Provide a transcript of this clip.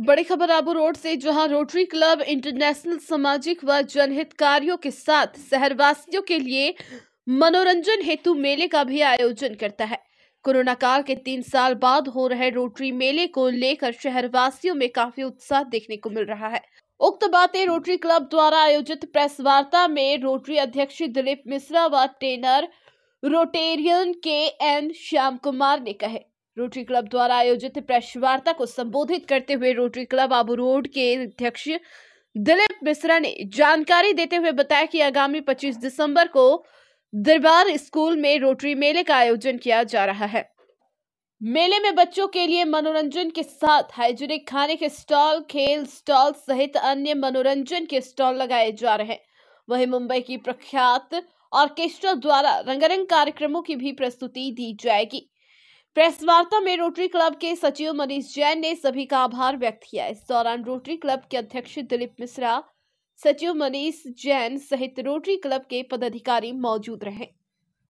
बड़ी खबर आबू रोड से जहां रोटरी क्लब इंटरनेशनल सामाजिक व जनहित कार्यो के साथ शहरवासियों के लिए मनोरंजन हेतु मेले का भी आयोजन करता है कोरोना काल के तीन साल बाद हो रहे रोटरी मेले को लेकर शहरवासियों में काफी उत्साह देखने को मिल रहा है उक्त बातें रोटरी क्लब द्वारा आयोजित प्रेस वार्ता में रोटरी अध्यक्ष दिलीप मिश्रा व ट्रेनर रोटेरियन के एन श्याम कुमार ने कहे रोटरी क्लब द्वारा आयोजित प्रेस वार्ता को संबोधित करते हुए रोटरी क्लब आबू रोड के अध्यक्ष दिलीप मिश्रा ने जानकारी देते हुए बताया कि आगामी 25 दिसंबर को दरबार स्कूल में रोटरी मेले का आयोजन किया जा रहा है मेले में बच्चों के लिए मनोरंजन के साथ हाइजीनिक खाने के स्टॉल खेल स्टॉल सहित अन्य मनोरंजन के स्टॉल लगाए जा रहे हैं वही मुंबई की प्रख्यात ऑर्केस्ट्रा द्वारा रंगारंग कार्यक्रमों की भी प्रस्तुति दी जाएगी प्रेस वार्ता में रोटरी क्लब के सचिव मनीष जैन ने सभी का आभार व्यक्त किया इस दौरान रोटरी क्लब के अध्यक्ष दिलीप मिश्रा सचिव मनीष जैन सहित रोटरी क्लब के पदाधिकारी मौजूद रहे